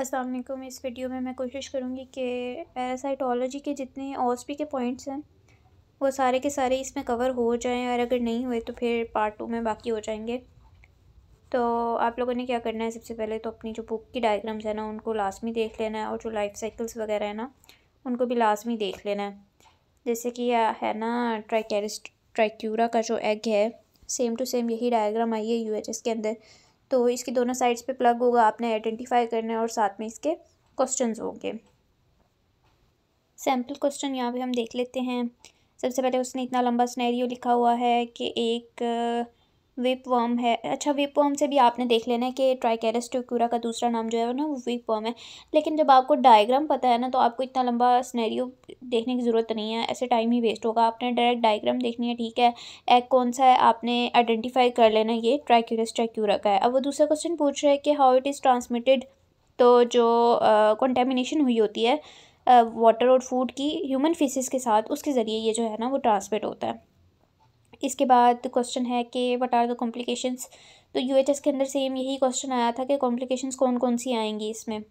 अस्सलाम वालेकुम इस वीडियो में मैं कोशिश करूँगी कि पैरासाइटोलॉजी के जितने ओसपी के पॉइंट्स हैं वो सारे के सारे इसमें कवर हो जाएं और अगर नहीं हुए तो फिर पार्ट टू में बाकी हो जाएंगे तो आप लोगों ने क्या करना है सबसे पहले तो अपनी जो बुक की डायग्राम्स है ना उनको लाजमी देख लेना है और जो लाइफ साइकिल्स वगैरह है ना उनको भी लाजमी देख लेना है जैसे कि है ना ट्राइकेरिस ट्राइक्यूरा का जो एग है सेम टू सेम यही डायग्राम आई है यू के अंदर तो इसकी दोनों साइड्स पे प्लग होगा आपने आइडेंटिफाई करना है और साथ में इसके क्वेश्चन होंगे सैम्पल क्वेश्चन यहाँ पे हम देख लेते हैं सबसे पहले उसने इतना लंबा स्नैरियो लिखा हुआ है कि एक विप वर्म है अच्छा विप वर्म से भी आपने देख लेना है कि ट्राइकेरस ट्यूक्यूरा का दूसरा नाम जो है ना वो विप वर्म है लेकिन जब आपको डायग्राम पता है ना तो आपको इतना लंबा स्नैरियो देखने की ज़रूरत नहीं है ऐसे टाइम ही वेस्ट होगा आपने डायरेक्ट डायग्राम देखनी है ठीक है एग कौन सा है आपने आइडेंटिफाई कर लेना ये ट्राइक्यूरस ट्राइक्यूरा का है अब वो दूसरा क्वेश्चन पूछ रहे हैं कि हाउ इट इज़ ट्रांसमिटेड तो जो कंटेमिनेशन uh, हुई होती है वाटर और फूड की ह्यूमन फीसिस के साथ उसके ज़रिए ये जो है ना वो ट्रांसमिट होता है इसके बाद क्वेश्चन है कि वट आर द कॉम्प्लिकेशंस तो एस के अंदर सेम यही क्वेश्चन आया था कि कॉम्प्लिकेशंस कौन कौन सी आएंगी इसमें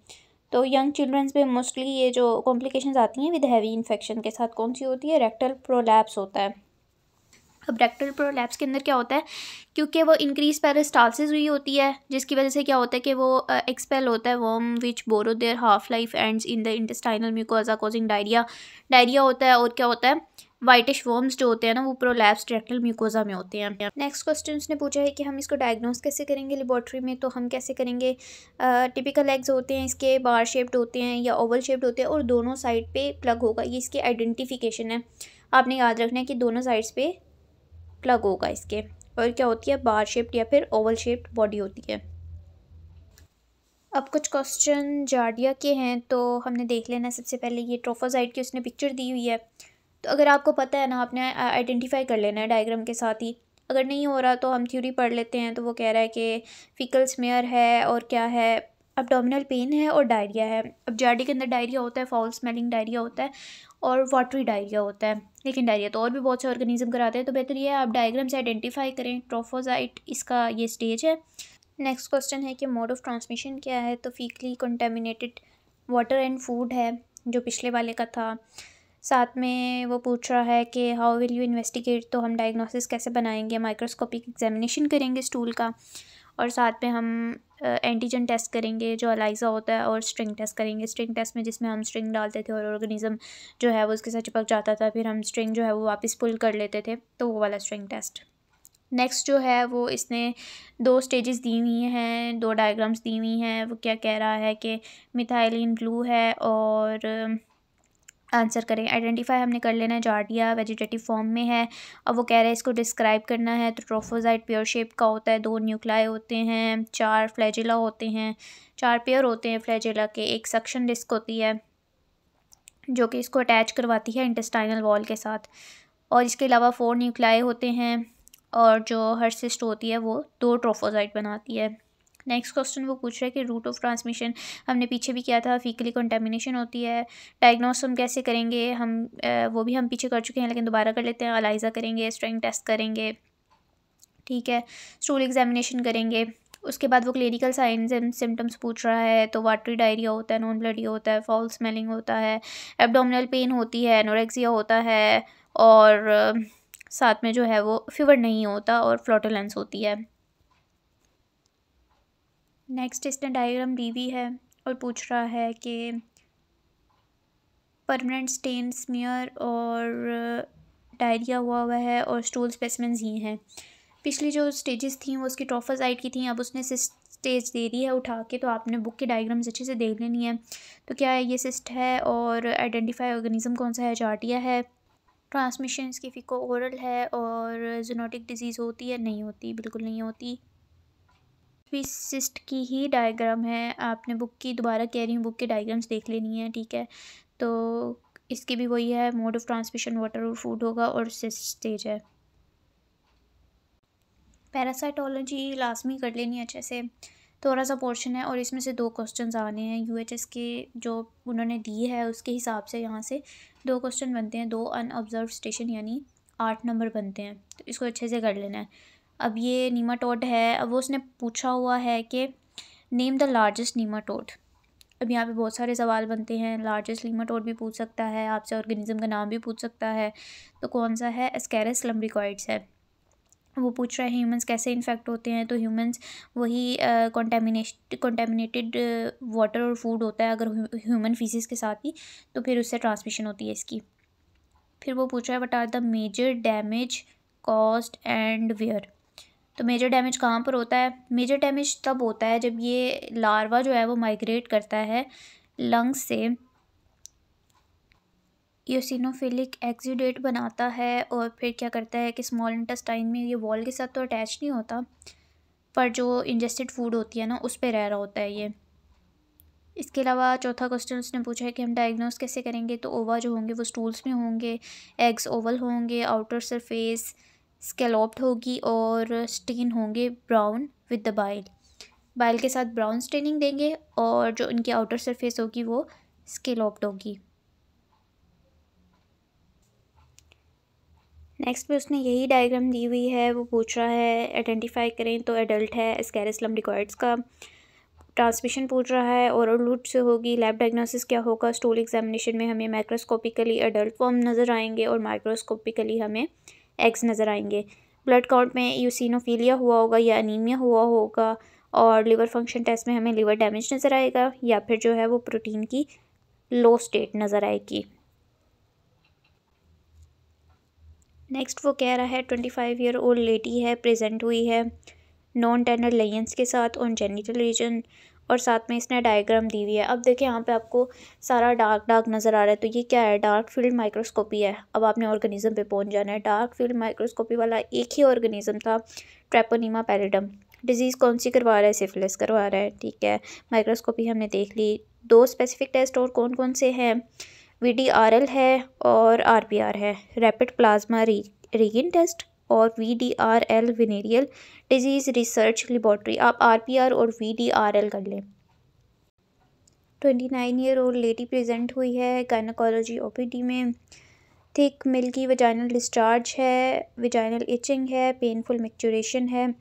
तो यंग चिल्ड्रंस में मोस्टली ये जो कॉम्प्लिकेशंस आती हैं विद हैवी इन्फेक्शन के साथ कौन सी होती है रेक्टल प्रोलैप्स होता है अब रेक्टल प्रोलैप्स के अंदर क्या होता है क्योंकि वो इंक्रीज पेरिस्टालसिस हुई होती है जिसकी वजह से क्या होता है कि वो एक्सपेल uh, होता है worm which burrow their half life ends in the intestinal mucosa causing diarrhoea diarrhoea होता है और क्या होता है वाइटिश वर्म्स जो होते हैं ना वो प्रोलैप्स रेक्टल म्यूकोजा में होते हैं नेक्स्ट क्वेश्चन उसने पूछा है कि हम इसको डायग्नोस कैसे करेंगे लेबॉर्ट्री में तो हम कैसे करेंगे टिपिकल एग्स होते हैं इसके बार शेप्ड होते हैं या ओवल शेप्ड होते हैं और दोनों साइड पे प्लग होगा ये इसकी आइडेंटिफिकेशन है आपने याद रखना है कि दोनों साइड्स पे प्लग होगा इसके और क्या होती है बार शेप्ड या फिर ओवल शेप्ड बॉडी होती है अब कुछ क्वेश्चन जार्डिया के हैं तो हमने देख लेना सबसे पहले ये ट्रोफोसाइट की उसने पिक्चर दी हुई है तो अगर आपको पता है ना आपने आइडेंटिफाई कर लेना है डायग्राम के साथ ही अगर नहीं हो रहा तो हम थ्योरी पढ़ लेते हैं तो वो कह रहा है कि फिकल स्मेयर है और क्या है अपडोमिनल पेन है और डायरिया है अब जाडी के अंदर डायरिया होता है फॉल स्मेलिंग डायरिया होता है और वाटरी डायरिया होता है लेकिन डायरिया तो और भी बहुत से ऑर्गेनिज्म कराते हैं तो बेहतर ये है आप डायग्राम से आइडेंटिफाई करें ट्रोफोजाइट इसका ये स्टेज है नेक्स्ट क्वेश्चन है कि मोड ऑफ ट्रांसमिशन क्या है तो faecally contaminated water and food है जो पिछले वाले का था साथ में वो पूछ रहा है कि हाउ विल यू इन्वेस्टिगेट तो हम डायग्नोसिस कैसे बनाएंगे माइक्रोस्कोपिक एग्जामिनेशन करेंगे स्टूल का और साथ में हम एंटीजन टेस्ट करेंगे जो अलाइजा होता है और स्ट्रिंग टेस्ट करेंगे स्ट्रिंग टेस्ट में जिसमें हम स्ट्रिंग डालते थे और ऑर्गेनिज्म जो है वो उसके साथ चिपक जाता था फिर हम स्ट्रिंग जो है वो वापस पुल कर लेते थे तो वो वाला स्ट्रिंग टेस्ट नेक्स्ट जो है वो इसने दो स्टेजेस दी हुई हैं दो डायग्राम्स दी हुई हैं वो क्या कह रहा है कि मिथाइलिन ब्लू है और आंसर करें आइडेंटिफाई हमने कर लेना है जार्डिया वेजिटेटिव फॉर्म में है अब वो कह रहे हैं इसको डिस्क्राइब करना है तो ट्रोफोजाइट पेयर शेप का होता है दो न्यूक्लाई होते हैं चार फ्लैजिला होते हैं चार पेयर होते हैं फ्लैजिला के एक सक्शन डिस्क होती है जो कि इसको अटैच करवाती है इंटेस्टाइनल वॉल के साथ और इसके अलावा फोर न्यूक्लाई होते हैं और जो हर्सिस्ट होती है वो दो ट्रोफोजाइट बनाती है नेक्स्ट क्वेश्चन वो पूछ रहा है कि रूट ऑफ ट्रांसमिशन हमने पीछे भी किया था फीकली कंटेमिनेशन होती है डायग्नोस हम कैसे करेंगे हम वो भी हम पीछे कर चुके हैं लेकिन दोबारा कर लेते हैं अलाइजा करेंगे स्ट्रेंग टेस्ट करेंगे ठीक है स्टूल एग्जामिनेशन करेंगे उसके बाद वो क्लिनिकल साइंस एंड सिम्टम्स पूछ रहा है तो वाटरी डायरिया होता है नॉन ब्लडी होता है फॉल स्मेलिंग होता है एब्डोमिनल पेन होती है नोरेक्सिया होता है और साथ में जो है वो फीवर नहीं होता और फ्लोटोलेंस होती है नेक्स्ट इसने डायग्राम दी हुई है और पूछ रहा है कि परमानेंट स्टेन स्मियर और डायरिया हुआ हुआ है और स्टूल स्पेसमेंस ये हैं पिछली जो स्टेजेस थी वो उसकी ट्रोफाजाइट की थी अब उसने स्टेज दे दी है उठा के तो आपने बुक के डायग्राम्स अच्छे से देख लेनी है तो क्या है ये सिस्ट है और आइडेंटिफाई ऑर्गेनिज्म कौन सा है जाटिया है ट्रांसमिशन इसकी फिको ओरल है और जोनोटिक डिजीज़ होती है नहीं होती बिल्कुल नहीं होती सिस्ट की ही डायग्राम है आपने बुक की दोबारा कह रही हूँ बुक के डायग्राम्स देख लेनी है ठीक है तो इसकी भी वही है मोड ऑफ ट्रांसमिशन वाटर और फूड होगा और सिस्ट स्टेज है पैरासाइटोलॉजी लाजमी कर लेनी है अच्छे से थोड़ा सा पोर्शन है और इसमें से दो क्वेश्चन आने हैं यू एच एस के जो उन्होंने दिए है उसके हिसाब से यहाँ से दो क्वेश्चन बनते हैं दो अनऑब्जर्व स्टेशन यानी आठ नंबर बनते हैं तो इसको अच्छे से कर लेना है अब ये नीमाटोड है अब वो उसने पूछा हुआ है कि नेम द लार्जेस्ट नीमाटोड अब यहाँ पे बहुत सारे सवाल बनते हैं लार्जेस्ट लीमाटोड भी पूछ सकता है आपसे ऑर्गेनिज्म का नाम भी पूछ सकता है तो कौन सा है एस्केरस लम्बिकॉइड्स है वो पूछ रहा है ह्यूमंस कैसे इन्फेक्ट होते हैं तो ह्यूमंस वही कॉन्टेमिनेश कॉन्टेमिनेटेड वाटर और फूड होता है अगर ह्यूमन फीसिस के साथ ही तो फिर उससे ट्रांसमिशन होती है इसकी फिर वो पूछ रहा है what are the major damage cost and where तो मेजर डैमेज कहाँ पर होता है मेजर डैमेज तब होता है जब ये लार्वा जो है वो माइग्रेट करता है लंग्स से योसिनोफिलिक एक्सीडेट बनाता है और फिर क्या करता है कि स्मॉल इंटेस्टाइन में ये वॉल के साथ तो अटैच नहीं होता पर जो इंजेस्टेड फूड होती है ना उस पर रह रहा होता है ये इसके अलावा चौथा क्वेश्चन उसने पूछा है कि हम डायग्नोस कैसे करेंगे तो ओवा जो होंगे वो स्टूल्स में होंगे एग्स ओवल होंगे आउटर सरफेस स्केलोप्ड होगी और स्टेन होंगे brown with the bile bile के साथ ब्राउन स्टेनिंग देंगे और जो इनकी आउटर सरफेस होगी वो स्केलोप्ड होगी नेक्स्ट भी उसने यही डायग्राम दी हुई है वो पूछ रहा है आइडेंटिफाई करें तो एडल्ट है स्कैरस रिकॉर्ड्स का ट्रांसमिशन पूछ रहा है और लूट से होगी लैब डायग्नोसिस क्या होगा स्टूल एग्जामिनेशन में हमें माइक्रोस्कोपिकली एडल्ट फॉर्म नज़र आएंगे और माइक्रोस्कोपिकली हमें एग्स नज़र आएंगे ब्लड काउंट में यूसिनोफीलिया हुआ होगा या अनीमिया हुआ होगा और लिवर फंक्शन टेस्ट में हमें लिवर डैमेज नज़र आएगा या फिर जो है वो प्रोटीन की लो स्टेट नज़र आएगी नेक्स्ट वो कह रहा है twenty five year old lady है प्रेजेंट हुई है नॉन टेंडर लेंस के साथ ऑन जेनिटल रीजन और साथ में इसने डायग्राम दी हुई है अब देखिए यहाँ पे आपको सारा डार्क डार्क नज़र आ रहा है तो ये क्या है डार्क फील्ड माइक्रोस्कोपी है अब आपने ऑर्गेनिज्म पे पहुँच जाना है डार्क फील्ड माइक्रोस्कोपी वाला एक ही ऑर्गेनिज्म था ट्रेपोनीमा पैरिडम डिजीज़ कौन सी करवा रहा है सिफिलिस करवा रहा है ठीक है माइक्रोस्कोपी हमने देख ली दो स्पेसिफिक टेस्ट और कौन कौन से हैं वी है और आर है रैपिड प्लाज्मा रीगिन टेस्ट और V D R L venereal disease research laboratory आप आर पी आर और वी डी आर एल कर लें twenty nine year old lady present हुई है गायनाकोलॉजी ओ पी डी में थिक मिल्की वजाइनल डिस्चार्ज है vaginal itching है painful micturition है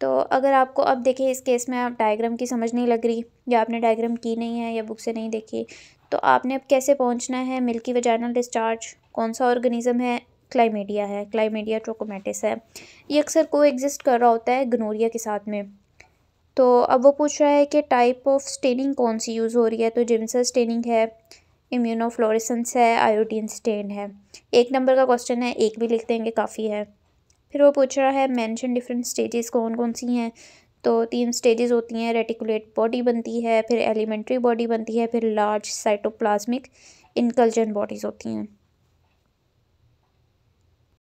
तो अगर आपको अब देखें इस केस में आप डायग्राम की समझ नहीं लग रही या आपने डायग्राम की नहीं है या बुक से नहीं देखी तो आपने अब कैसे पहुंचना है मिल्की वजाइनल डिस्चार्ज कौन सा ऑर्गेनिज्म है क्लाइमेडिया है क्लाइमेडिया ट्रोकोमेटिस है ये अक्सर को एग्जिस्ट कर रहा होता है गनोरिया के साथ में तो अब वो पूछ रहा है कि टाइप ऑफ स्टेनिंग कौन सी यूज़ हो रही है तो जिमसर स्टेनिंग है इम्यूनोफ्लोरिसंस है आयोडीन स्टेन है एक नंबर का क्वेश्चन है एक भी लिख देंगे काफ़ी है फिर वो पूछ रहा है मैंशन डिफरेंट स्टेजेस कौन कौन सी हैं तो तीन स्टेजेस होती हैं रेटिकुलेट बॉडी बनती है फिर एलिमेंट्री बॉडी बनती है फिर लार्ज साइटोप्लाज्मिक इनकल्जन बॉडीज़ होती हैं